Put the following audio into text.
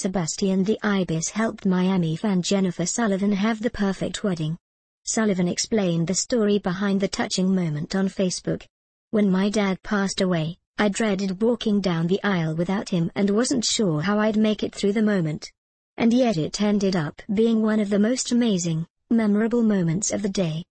Sebastian the Ibis helped Miami fan Jennifer Sullivan have the perfect wedding. Sullivan explained the story behind the touching moment on Facebook. When my dad passed away, I dreaded walking down the aisle without him and wasn't sure how I'd make it through the moment. And yet it ended up being one of the most amazing, memorable moments of the day.